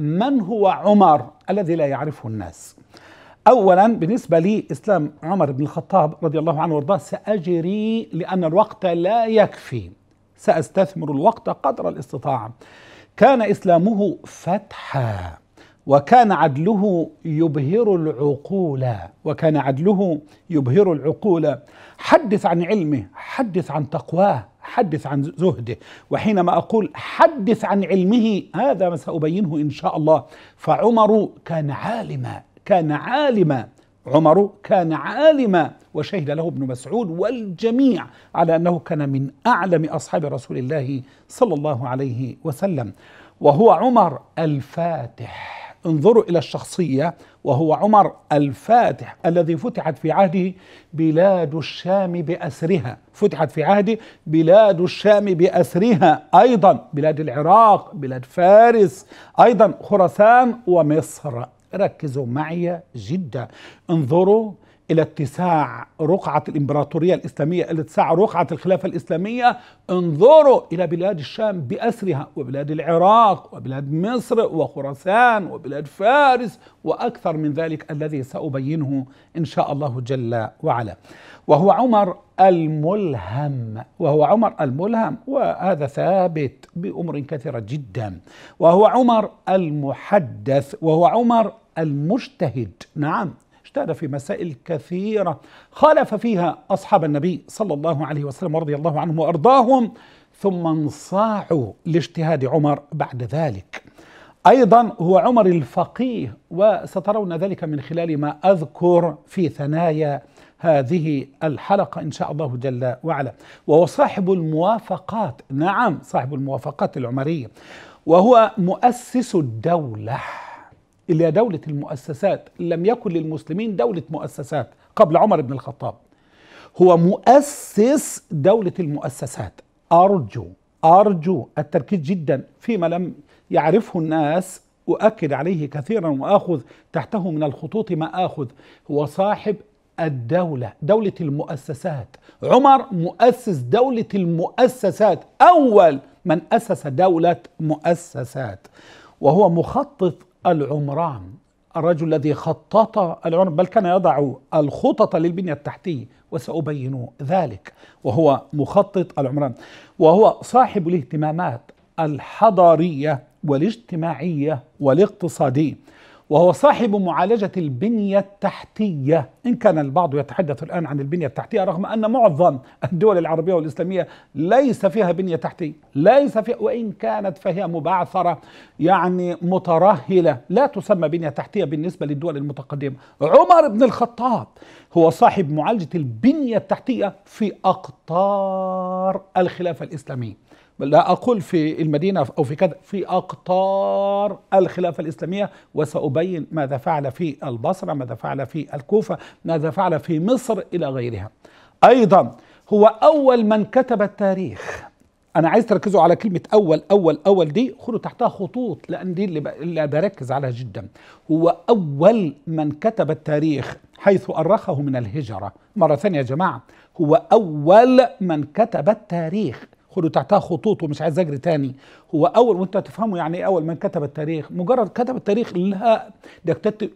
من هو عمر الذي لا يعرفه الناس اولا بالنسبه لي اسلام عمر بن الخطاب رضي الله عنه وارضاه ساجري لان الوقت لا يكفي ساستثمر الوقت قدر الاستطاعه كان اسلامه فتحا وكان عدله يبهر العقول وكان عدله يبهر العقول حدث عن علمه حدث عن تقواه حدث عن زهده وحينما أقول حدث عن علمه هذا ما سأبينه إن شاء الله فعمر كان عالما كان عالما عمر كان عالما وشهد له ابن مسعود والجميع على أنه كان من أعلم أصحاب رسول الله صلى الله عليه وسلم وهو عمر الفاتح انظروا إلى الشخصية وهو عمر الفاتح الذي فتحت في عهده بلاد الشام بأسرها فتحت في عهده بلاد الشام بأسرها أيضا بلاد العراق بلاد فارس أيضا خراسان ومصر ركزوا معي جدا انظروا الى اتساع رقعه الامبراطوريه الاسلاميه الى اتساع رقعه الخلافه الاسلاميه انظروا الى بلاد الشام باسرها وبلاد العراق وبلاد مصر وخراسان وبلاد فارس واكثر من ذلك الذي سابينه ان شاء الله جل وعلا وهو عمر الملهم وهو عمر الملهم وهذا ثابت بامور كثيره جدا وهو عمر المحدث وهو عمر المجتهد نعم اجتهد في مسائل كثيرة خالف فيها أصحاب النبي صلى الله عليه وسلم ورضي الله عنهم وأرضاهم ثم انصاعوا لاجتهاد عمر بعد ذلك أيضا هو عمر الفقيه وسترون ذلك من خلال ما أذكر في ثنايا هذه الحلقة إن شاء الله جل وعلا وهو صاحب الموافقات نعم صاحب الموافقات العمرية وهو مؤسس الدولة اللي دولة المؤسسات لم يكن للمسلمين دولة مؤسسات قبل عمر بن الخطاب هو مؤسس دولة المؤسسات أرجو أرجو التركيز جدا فيما لم يعرفه الناس أؤكد عليه كثيرا وآخذ تحته من الخطوط ما آخذ هو صاحب الدولة دولة المؤسسات عمر مؤسس دولة المؤسسات أول من أسس دولة مؤسسات وهو مخطط العمران الرجل الذي خطط العمران بل كان يضع الخطط للبنية التحتية وسأبين ذلك وهو مخطط العمران وهو صاحب الاهتمامات الحضارية والاجتماعية والاقتصادية وهو صاحب معالجة البنية التحتية إن كان البعض يتحدث الآن عن البنية التحتية رغم أن معظم الدول العربية والإسلامية ليس فيها بنية تحتية ليس فيها وإن كانت فهي مبعثرة يعني مترهلة لا تسمى بنية تحتية بالنسبة للدول المتقدمة عمر بن الخطاب هو صاحب معالجة البنية التحتية في أقطار الخلافة الإسلامية لا أقول في المدينة أو في كذا في أقطار الخلافة الإسلامية وسأبين ماذا فعل في البصرة ماذا فعل في الكوفة ماذا فعل في مصر إلى غيرها أيضا هو أول من كتب التاريخ أنا عايز تركزوا على كلمة أول أول أول دي خدوا تحتها خطوط لأن دي اللي بركز عليها جدا هو أول من كتب التاريخ حيث أرخه من الهجرة مرة ثانية يا جماعة هو أول من كتب التاريخ خدوا تحتها خطوط ومش عايز اجري تاني هو اول وانت تفهموا يعني ايه اول من كتب التاريخ مجرد كتب التاريخ لا ده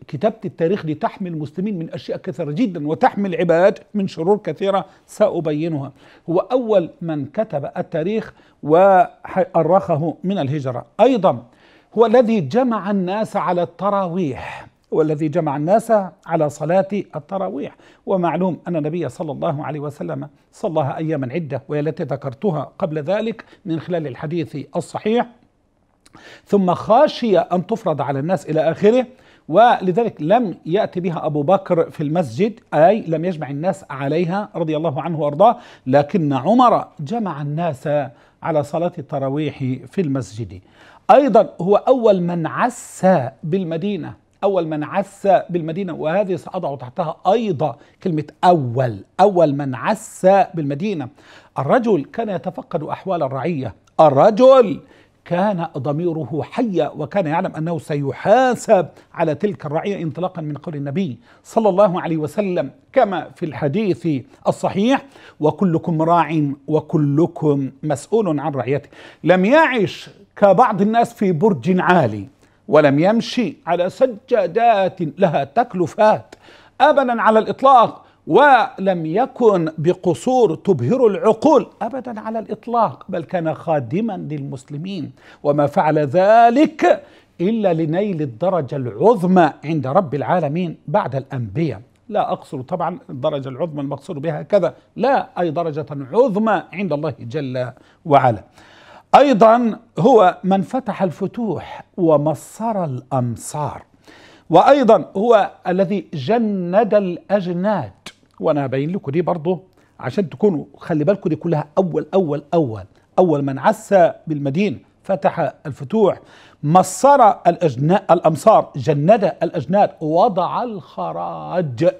كتابه التاريخ دي تحمي المسلمين من اشياء كثيره جدا وتحمي العباد من شرور كثيره سابينها هو اول من كتب التاريخ وارخه من الهجره ايضا هو الذي جمع الناس على التراويح هو الذي جمع الناس على صلاة التراويح ومعلوم أن النبي صلى الله عليه وسلم صلاها أياما عدة وهي التي ذكرتها قبل ذلك من خلال الحديث الصحيح ثم خاشي أن تفرض على الناس إلى آخره ولذلك لم يأتي بها أبو بكر في المسجد أي لم يجمع الناس عليها رضي الله عنه وأرضاه لكن عمر جمع الناس على صلاة التراويح في المسجد أيضا هو أول من عسى بالمدينة أول من عس بالمدينة وهذه سأضع تحتها أيضا كلمة أول أول من عس بالمدينة الرجل كان يتفقد أحوال الرعية الرجل كان ضميره حي وكان يعلم أنه سيحاسب على تلك الرعية انطلاقا من قول النبي صلى الله عليه وسلم كما في الحديث الصحيح وكلكم راع وكلكم مسؤول عن رعيته لم يعش كبعض الناس في برج عالي ولم يمشي على سجادات لها تكلفات ابدا على الاطلاق ولم يكن بقصور تبهر العقول ابدا على الاطلاق بل كان خادما للمسلمين وما فعل ذلك الا لنيل الدرجه العظمى عند رب العالمين بعد الانبياء لا اقصد طبعا الدرجه العظمى المقصود بها كذا لا اي درجه عظمى عند الله جل وعلا ايضا هو من فتح الفتوح ومصر الامصار وايضا هو الذي جند الاجناد وانا أبين لكم دي برضه عشان تكونوا خلي بالكم دي كلها اول اول اول اول من عسى بالمدينه فتح الفتوح مصر الأجناد الامصار جند الاجناد وضع الخراج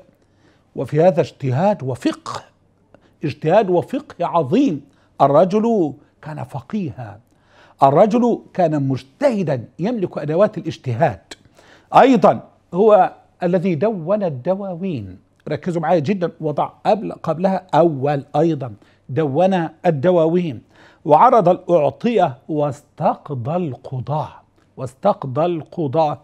وفي هذا اجتهاد وفقه اجتهاد وفقه عظيم الرجل كان فقيها الرجل كان مجتهدا يملك أدوات الاجتهاد أيضا هو الذي دون الدواوين ركزوا معي جدا وضع قبل قبلها أول أيضا دون الدواوين وعرض الأعطية واستقضى القضاء واستقضى القضاء